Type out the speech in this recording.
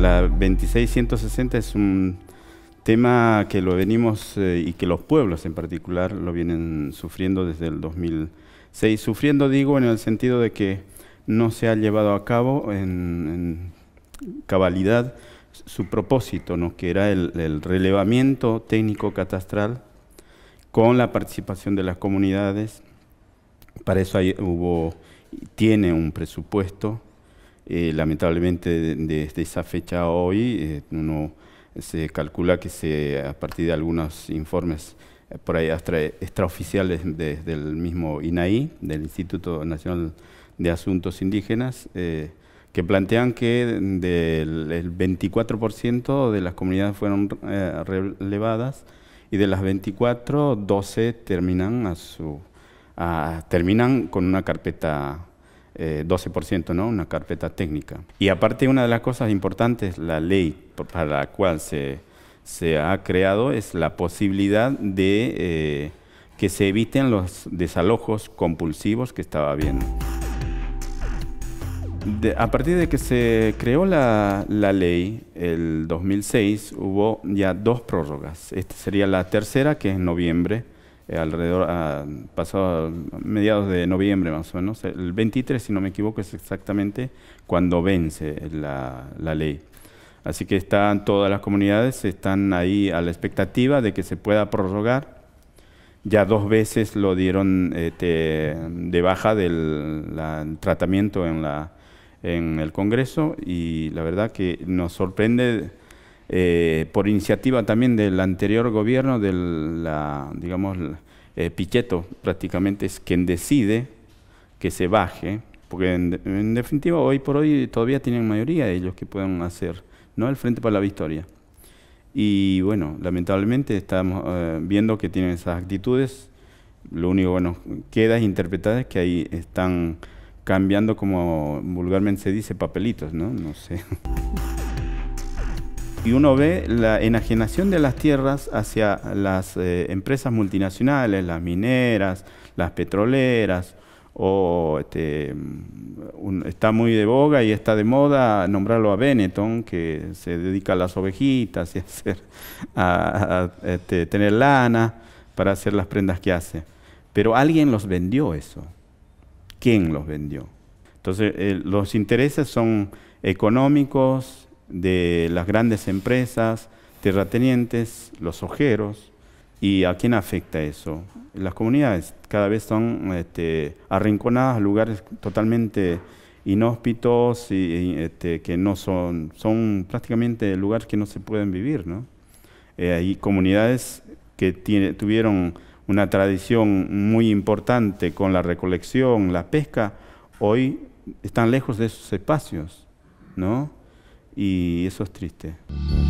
La 2660 es un tema que lo venimos eh, y que los pueblos en particular lo vienen sufriendo desde el 2006. Sufriendo digo en el sentido de que no se ha llevado a cabo en, cabalidad su propósito, ¿no? que era el, relevamiento técnico catastral con la participación de las comunidades. Para eso hubo, tiene un presupuesto eh, lamentablemente, desde esa fecha hoy, eh, se calcula que se, a partir de algunos informes eh, por ahí extraoficiales desde el mismo INAI, del Instituto Nacional de Asuntos Indígenas, que plantean que del 24% de las comunidades fueron relevadas y de las 24, 12 terminan, a su, terminan con una carpeta 12%, eh, ¿no? Una carpeta técnica. Y aparte, una de las cosas importantes, la ley para la cual se, ha creado es la posibilidad de eh, que se eviten los desalojos compulsivos que estaba habiendo. a partir de que se creó la, ley, el 2006, hubo ya dos prórrogas. Esta sería la tercera, que es en noviembre eh, alrededor, a, pasado mediados de noviembre más o menos, el 23 si no me equivoco es exactamente cuando vence la, ley. Así que están todas las comunidades, están ahí a la expectativa de que se pueda prorrogar. Ya dos veces lo dieron este, de baja del tratamiento en, la, en el Congreso y la verdad que nos sorprende eh, por iniciativa también del anterior gobierno, de la, digamos, eh, Pichetto prácticamente es quien decide que se baje, porque en, definitiva hoy por hoy todavía tienen mayoría de ellos que pueden hacer, ¿no? El Frente para la Victoria. Y bueno, lamentablemente estamos eh, viendo que tienen esas actitudes. Lo único que queda es interpretar es que ahí están cambiando, como vulgarmente se dice, papelitos, ¿no? No sé. y uno ve la enajenación de las tierras hacia las eh, empresas multinacionales, las mineras, las petroleras, o este, mm, está muy de boga y está de moda nombrarlo a Benetton, que se dedica a las ovejitas y a, hacer, a, este, tener lana para hacer las prendas que hace. Pero alguien los vendió eso. ¿Quién los vendió? Entonces, eh, los intereses son económicos, de las grandes empresas, terratenientes, los ojeros. ¿Y a quién afecta eso? Las comunidades cada vez son este, arrinconadas lugares totalmente inhóspitos y, este, que no son, son prácticamente lugares que no se pueden vivir. ¿no? Eh, hay comunidades que tuvieron una tradición muy importante con la recolección, la pesca, hoy están lejos de esos espacios, ¿no? y eso es triste.